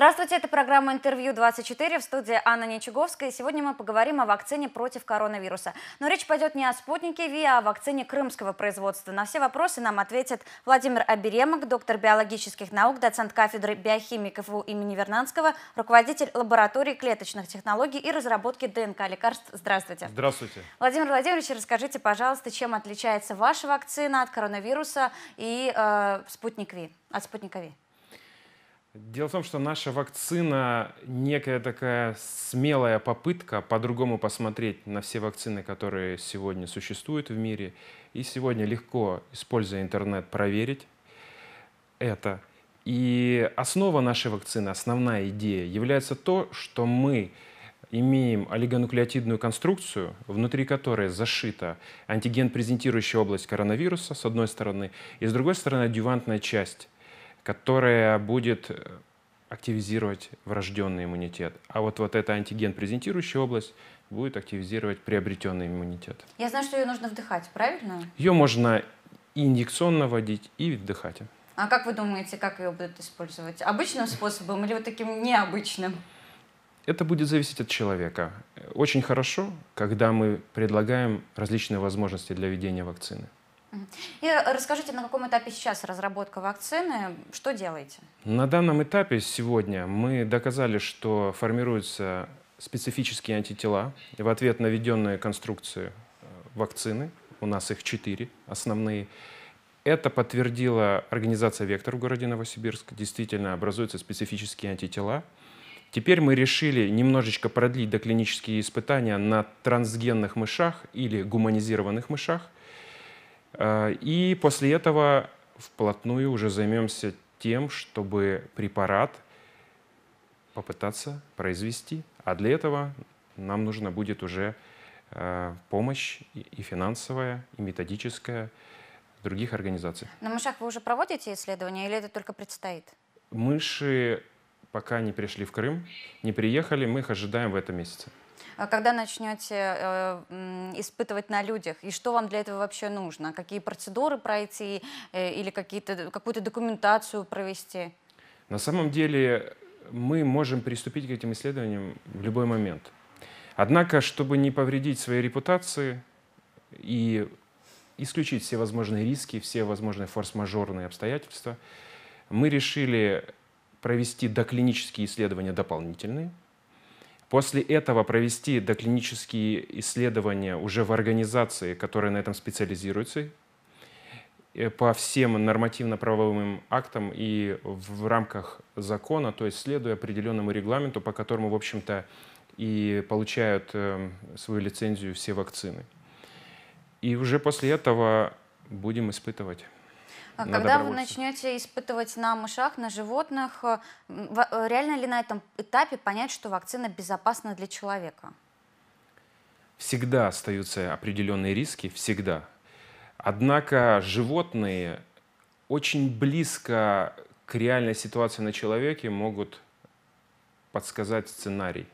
Здравствуйте, это программа «Интервью 24» в студии Анна Нечуговская. сегодня мы поговорим о вакцине против коронавируса. Но речь пойдет не о спутнике ВИ, а о вакцине крымского производства. На все вопросы нам ответит Владимир Аберемок, доктор биологических наук, доцент кафедры биохимии КФУ имени Вернадского, руководитель лаборатории клеточных технологий и разработки ДНК лекарств. Здравствуйте. Здравствуйте. Владимир Владимирович, расскажите, пожалуйста, чем отличается ваша вакцина от коронавируса и э, спутник ВИ, от спутника ВИ? Дело в том, что наша вакцина некая такая смелая попытка по-другому посмотреть на все вакцины, которые сегодня существуют в мире. И сегодня легко, используя интернет, проверить это. И основа нашей вакцины, основная идея является то, что мы имеем олигонуклеотидную конструкцию, внутри которой зашита антиген, презентирующая область коронавируса, с одной стороны, и с другой стороны, адювантная часть – которая будет э, активизировать врожденный иммунитет. А вот, вот эта антиген презентирующая область будет активизировать приобретенный иммунитет. Я знаю, что ее нужно вдыхать, правильно? Ее можно и инъекционно вводить, и вдыхать. А как вы думаете, как ее будут использовать? Обычным способом или вот таким необычным? Это будет зависеть от человека. Очень хорошо, когда мы предлагаем различные возможности для введения вакцины. И расскажите, на каком этапе сейчас разработка вакцины, что делаете? На данном этапе сегодня мы доказали, что формируются специфические антитела в ответ на введенные конструкции э, вакцины. У нас их четыре основные. Это подтвердила организация «Вектор» в городе Новосибирск. Действительно, образуются специфические антитела. Теперь мы решили немножечко продлить доклинические испытания на трансгенных мышах или гуманизированных мышах – Э, и после этого вплотную уже займемся тем, чтобы препарат попытаться произвести. А для этого нам нужна будет уже э, помощь и финансовая, и методическая других организаций. На мышах вы уже проводите исследования или это только предстоит? Мыши пока не пришли в Крым, не приехали, мы их ожидаем в этом месяце. А когда начнете э, испытывать на людях, и что вам для этого вообще нужно, какие процедуры пройти э, или какую-то документацию провести? На самом деле мы можем приступить к этим исследованиям в любой момент. Однако, чтобы не повредить своей репутации и исключить все возможные риски, все возможные форс-мажорные обстоятельства, мы решили провести доклинические исследования дополнительные – После этого провести доклинические исследования уже в организации, которая на этом специализируется, э, по всем нормативно-правовым актам и в рамках закона, то есть следуя определенному регламенту, по которому, в общем-то, и получают э, свою лицензию все вакцины. И уже после этого будем испытывать. А когда вы начнете испытывать на мышах, на животных, э, э, реально ли на этом этапе понять, что вакцина безопасна для человека? Всегда остаются определенные риски, всегда. Однако животные очень близко к реальной ситуации на человеке могут подсказать сценарий.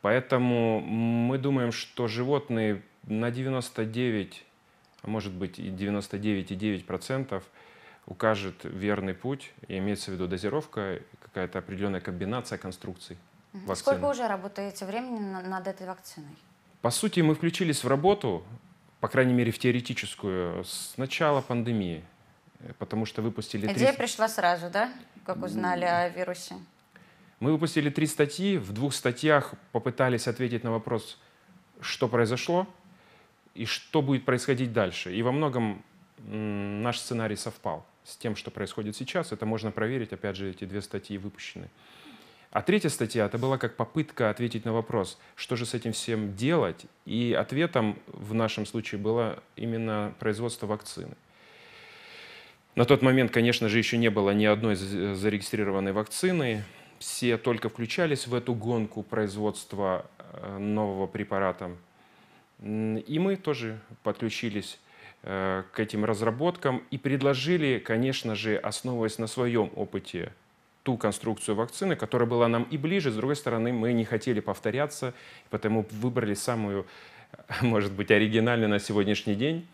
Поэтому мы думаем, что животные на 99 а может быть и 99,9% укажет верный путь, и имеется в виду дозировка, какая-то определенная комбинация конструкций вакцины. Сколько уже работаете времени над этой вакциной? По сути, мы включились в работу, по крайней мере, в теоретическую, с начала пандемии, потому что выпустили... Идея 3... пришла сразу, да, как узнали о вирусе? Мы выпустили три статьи, в двух статьях попытались ответить на вопрос, что произошло, и что будет происходить дальше. И во многом наш сценарий совпал с тем, что происходит сейчас. Это можно проверить, опять же, эти две статьи выпущены. А третья статья — это была как попытка ответить на вопрос, что же с этим всем делать. И ответом в нашем случае было именно производство вакцины. На тот момент, конечно же, еще не было ни одной зарегистрированной вакцины. Все только включались в эту гонку производства э, нового препарата и мы тоже подключились э, к этим разработкам и предложили, конечно же, основываясь на своем опыте, ту конструкцию вакцины, которая была нам и ближе. С другой стороны, мы не хотели повторяться, поэтому выбрали самую, может быть, оригинальную на сегодняшний день.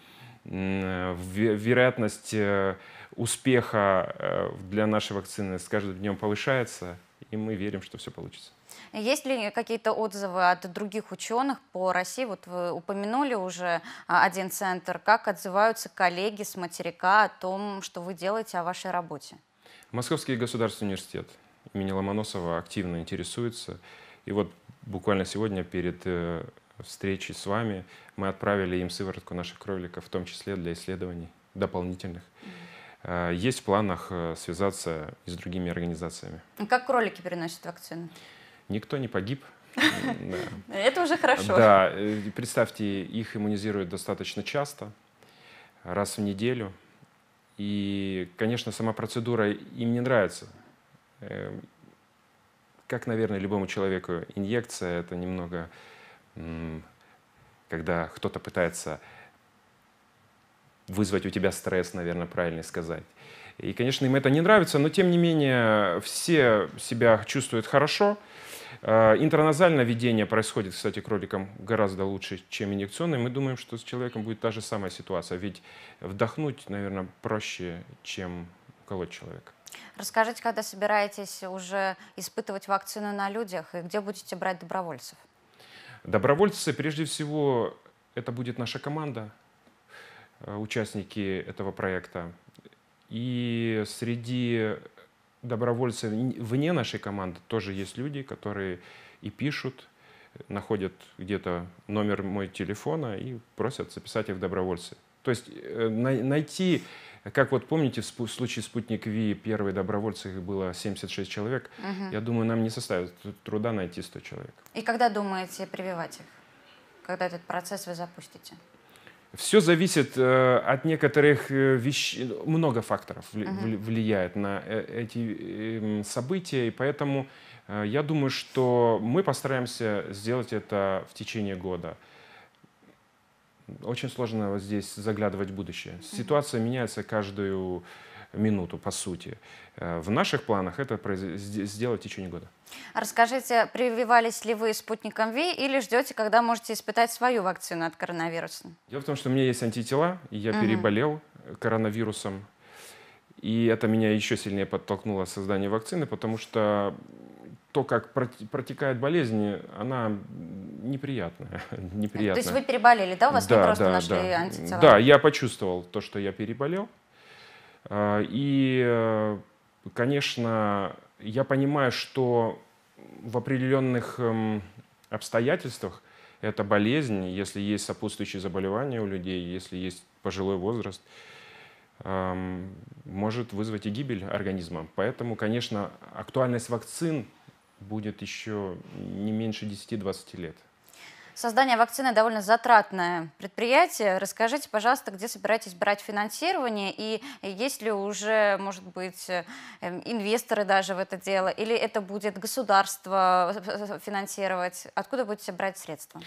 Вероятность э, успеха э, для нашей вакцины с каждым днем повышается, и мы верим, что все получится. Есть ли какие-то отзывы от других ученых по России? Вот вы упомянули уже а, один центр. Как отзываются коллеги с материка о том, что вы делаете, о вашей работе? Московский государственный университет имени Ломоносова активно интересуется. И вот буквально сегодня перед э, встречей с вами мы отправили им сыворотку наших кроликов, в том числе для исследований дополнительных. А, есть в планах э, связаться и с другими организациями. Как кролики переносят вакцины? Никто не погиб. Это уже хорошо. Да, э, представьте, их иммунизируют достаточно часто, раз в неделю. И, конечно, сама процедура им не нравится. Эм, как, наверное, любому человеку инъекция, это немного, когда кто-то пытается вызвать у тебя стресс, наверное, правильно сказать. И, конечно, им это не нравится, но тем не менее все себя чувствуют хорошо. Э, Интраназальное введение происходит, кстати, кроликам гораздо лучше, чем инъекционное. Мы думаем, что с человеком будет та же самая ситуация, ведь вдохнуть, наверное, проще, чем колоть человека. Расскажите, когда собираетесь уже испытывать вакцину на людях и где будете брать добровольцев? Добровольцы, прежде всего, это будет наша команда, э, участники этого проекта. И среди добровольцы вне нашей команды тоже есть люди, которые и пишут, находят где-то номер моего телефона и просят записать их в добровольцы. То есть э, найти, как вот помните, в случае «Спутник Ви» первые добровольцы, их было 76 человек, угу. я думаю, нам не составит труда найти 100 человек. И когда думаете прививать их? Когда этот процесс вы запустите? Все зависит э, от некоторых э, вещей, много факторов влияет на э, эти эм, события, и поэтому я думаю, что мы постараемся сделать это в течение года. Очень сложно здесь заглядывать в будущее. Ситуация меняется каждую минуту, по сути. Э, в наших планах это сделать в течение года. А расскажите, прививались ли вы спутником ВИ или ждете, когда можете испытать свою вакцину от коронавируса? Дело в том, что у меня есть антитела, и я угу. переболел э, коронавирусом. И это меня еще сильнее подтолкнуло создание вакцины, потому что то, как протекает болезнь, она неприятная. неприятная. То есть вы переболели, да? У вас да, не просто да, нашли да. антитела? Да, я почувствовал то, что я переболел. А, и, э, конечно, я понимаю, что в определенных эм, обстоятельствах это болезнь, если есть сопутствующие заболевания у людей, если есть пожилой возраст, эм, может вызвать и гибель организма. Поэтому, конечно, актуальность вакцин будет еще не меньше 10-20 лет. Создание вакцины довольно затратное предприятие. Расскажите, пожалуйста, где собираетесь брать финансирование и есть ли уже, может быть, э, инвесторы даже в это дело? Или это будет государство э, э, финансировать? Откуда будете брать средства?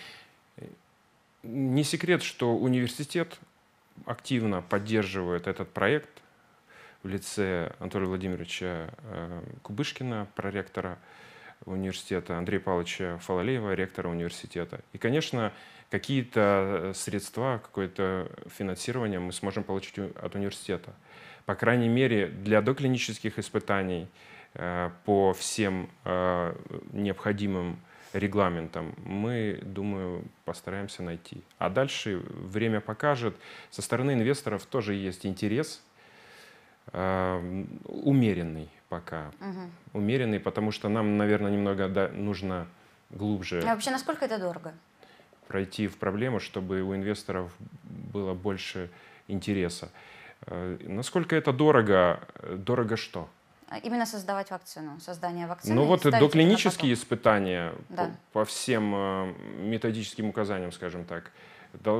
Не секрет, что университет активно поддерживает этот проект в лице Анатолия Владимировича Кубышкина, проректора университета Андрея Павловича Фалалеева, ректора университета. И, конечно, какие-то э, средства, какое-то финансирование мы сможем получить от университета. По крайней мере, для доклинических испытаний э, по всем э, необходимым регламентом, мы, думаю, постараемся найти. А дальше время покажет. Со стороны инвесторов тоже есть интерес Эм, умеренный пока. Угу. Умеренный, потому что нам, наверное, немного да, нужно глубже. А вообще, насколько это дорого? Пройти в проблему, чтобы у инвесторов было больше интереса. Э, насколько это дорого? Дорого что? А, именно создавать вакцину, создание вакцины. Ну вот доклинические потом. испытания да. по, по всем э, методическим указаниям, скажем так,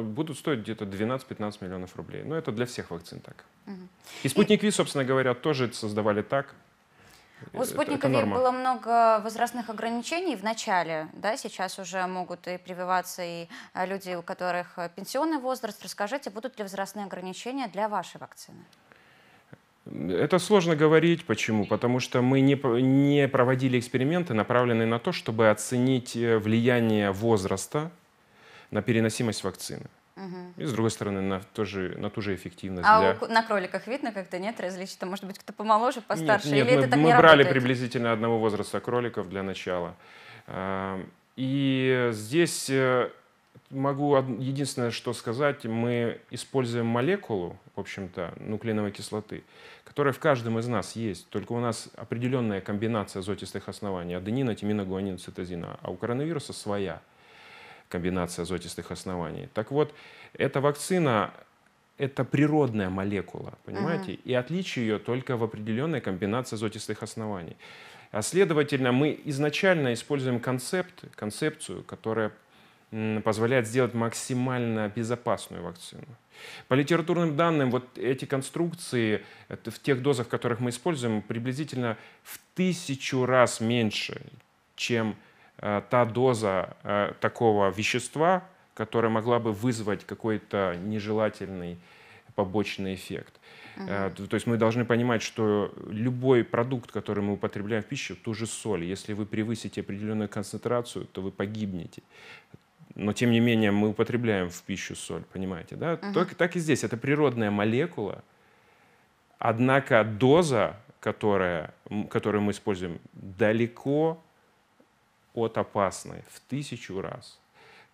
будут стоить где-то 12-15 миллионов рублей. Но ну, это для всех вакцин так. Угу. И спутник Ви, собственно говоря, тоже создавали так. У э, спутника Ви было много возрастных ограничений в начале, да, сейчас уже могут и прививаться и э, люди, у которых э, пенсионный возраст. Расскажите, будут ли возрастные ограничения для вашей вакцины? Это сложно говорить. Почему? Потому что мы не, не проводили эксперименты, направленные на то, чтобы оценить влияние возраста на переносимость вакцины. Угу. И с другой стороны, на, тоже, на ту же эффективность. А для... у, на кроликах видно как-то нет различий? Там, может быть, кто то помоложе, постарше? Нет, нет, Или мы, это так мы не брали работает? приблизительно одного возраста кроликов для начала. И здесь э, могу единственное, что сказать, мы используем молекулу, в общем-то, нуклеиновой кислоты, которая в каждом из нас есть, только у нас определенная комбинация азотистых оснований, аденина, тимина, гуанина, цитозина, а у коронавируса своя комбинация азотистых оснований. Так вот, эта вакцина это природная молекула, понимаете? Угу. И отличие ее только в определенной комбинации азотистых оснований. А следовательно, мы изначально используем концепт, концепцию, которая позволяет сделать максимально безопасную вакцину. По литературным данным, вот эти конструкции э, в тех дозах, которых мы используем, приблизительно в тысячу раз меньше, чем Э, та доза э, такого вещества, которая могла бы вызвать какой-то нежелательный побочный эффект. Uh-huh. То есть мы должны понимать, что любой продукт, который мы употребляем в пищу, ту же соль. Если вы превысите определенную концентрацию, то вы погибнете. Но тем не менее мы употребляем в пищу соль, понимаете, да? Uh-huh. Так, так и здесь. Это природная молекула, однако доза, которая, которую мы используем, далеко от опасной в тысячу раз.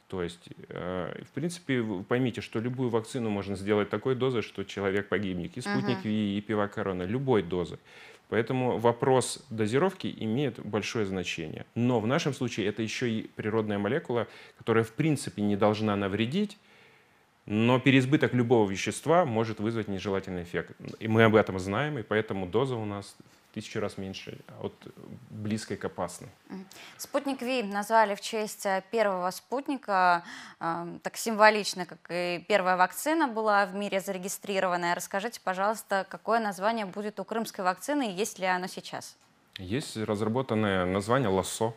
То есть, э, в принципе, вы поймите, что любую вакцину можно сделать такой дозой, что человек погибнет. И спутник ага. ВИ, и пивокорона, любой дозы, Поэтому вопрос дозировки имеет большое значение. Но в нашем случае это еще и природная молекула, которая в принципе не должна навредить, но переизбыток любого вещества может вызвать нежелательный эффект. И мы об этом знаем, и поэтому доза у нас тысячу раз меньше а от близкой к опасной. Спутник Ви назвали в честь э, первого спутника, э, так символично, как и первая вакцина была в мире зарегистрированная. Расскажите, пожалуйста, какое название будет у крымской вакцины и есть ли оно сейчас? Есть разработанное название лосо.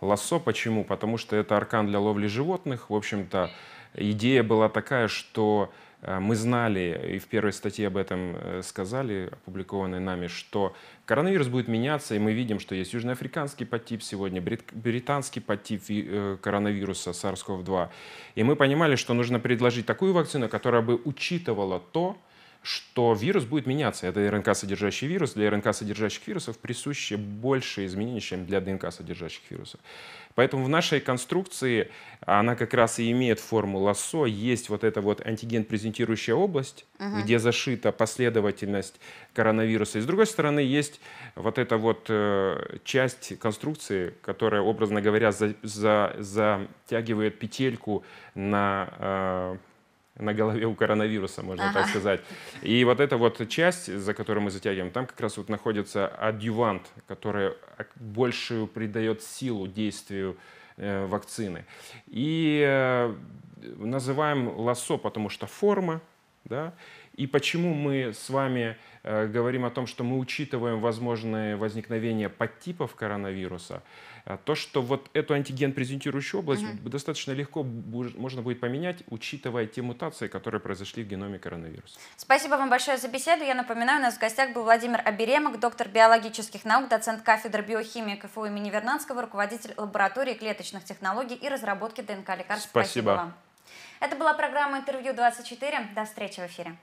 Лосо почему? Потому что это аркан для ловли животных. В общем-то, идея была такая, что э, мы знали, и в первой статье об этом э, сказали, опубликованной нами, что коронавирус будет меняться, и мы видим, что есть южноафриканский подтип сегодня, британский подтип э, коронавируса SARS-CoV-2. И мы понимали, что нужно предложить такую вакцину, которая бы учитывала то, что вирус будет меняться. Это РНК-содержащий вирус. Для РНК-содержащих вирусов присущи больше изменений, чем для ДНК-содержащих вирусов. Поэтому в нашей конструкции она как раз и имеет форму лассо. Есть вот эта вот антиген-презентирующая область, uh-huh. где зашита последовательность коронавируса. И с другой стороны есть вот эта вот э, часть конструкции, которая, образно говоря, за, за, затягивает петельку на... Э, на голове у коронавируса, можно ага. так сказать. И вот эта вот часть, за которую мы затягиваем, там как раз вот находится адъювант, который большую придает силу действию э, вакцины. И э, называем лосо, потому что форма, да, и почему мы с вами э, говорим о том, что мы учитываем возможное возникновение подтипов коронавируса, э, то, что вот эту антиген-презентирующую область угу. достаточно легко можно будет поменять, учитывая те мутации, которые произошли в геноме коронавируса. Спасибо вам большое за беседу. Я напоминаю, у нас в гостях был Владимир Оберемок, доктор биологических наук, доцент кафедры биохимии КФУ имени Вернанского, руководитель лаборатории клеточных технологий и разработки ДНК лекарств. Спасибо, Спасибо вам. Это была программа «Интервью 24». До встречи в эфире.